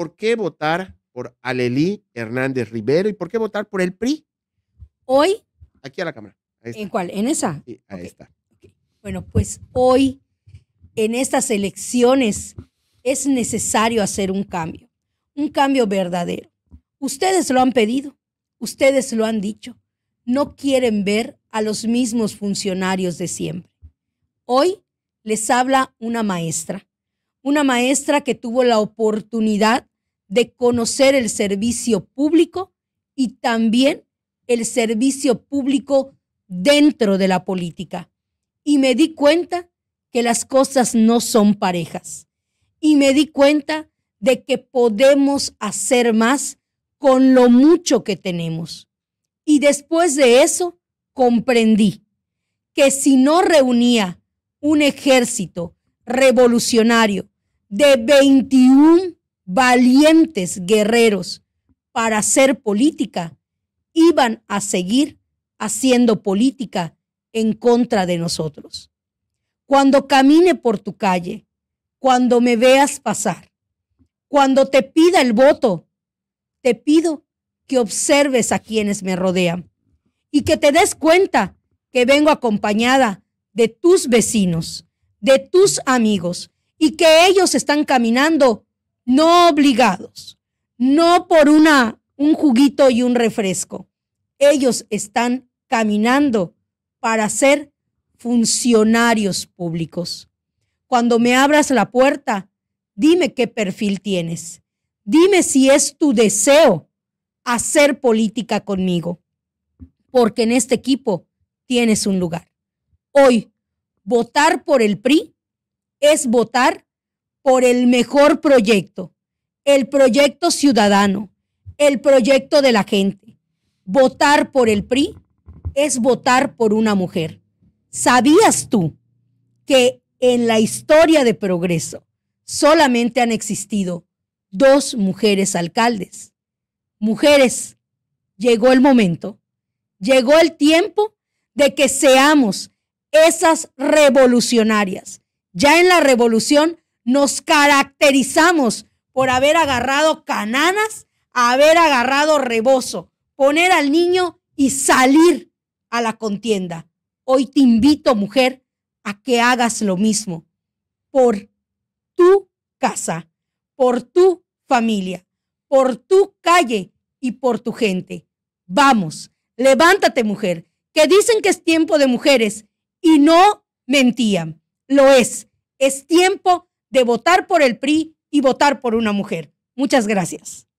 ¿por qué votar por Alelí Hernández Rivero y por qué votar por el PRI? Hoy. Aquí a la cámara. ¿En cuál? ¿En esa? ahí está. Bueno, pues hoy, en estas elecciones, es necesario hacer un cambio, un cambio verdadero. Ustedes lo han pedido, ustedes lo han dicho. No quieren ver a los mismos funcionarios de siempre. Hoy les habla una maestra, una maestra que tuvo la oportunidad de conocer el servicio público y también el servicio público dentro de la política. Y me di cuenta que las cosas no son parejas. Y me di cuenta de que podemos hacer más con lo mucho que tenemos. Y después de eso, comprendí que si no reunía un ejército revolucionario de 21 valientes guerreros para hacer política, iban a seguir haciendo política en contra de nosotros. Cuando camine por tu calle, cuando me veas pasar, cuando te pida el voto, te pido que observes a quienes me rodean y que te des cuenta que vengo acompañada de tus vecinos, de tus amigos y que ellos están caminando no obligados, no por una, un juguito y un refresco. Ellos están caminando para ser funcionarios públicos. Cuando me abras la puerta, dime qué perfil tienes. Dime si es tu deseo hacer política conmigo, porque en este equipo tienes un lugar. Hoy, votar por el PRI es votar por el mejor proyecto, el proyecto ciudadano, el proyecto de la gente. Votar por el PRI es votar por una mujer. ¿Sabías tú que en la historia de progreso solamente han existido dos mujeres alcaldes? Mujeres, llegó el momento, llegó el tiempo de que seamos esas revolucionarias. Ya en la revolución nos caracterizamos por haber agarrado cananas, haber agarrado rebozo, poner al niño y salir a la contienda. Hoy te invito, mujer, a que hagas lo mismo por tu casa, por tu familia, por tu calle y por tu gente. Vamos, levántate, mujer, que dicen que es tiempo de mujeres y no mentían. Lo es, es tiempo de votar por el PRI y votar por una mujer. Muchas gracias.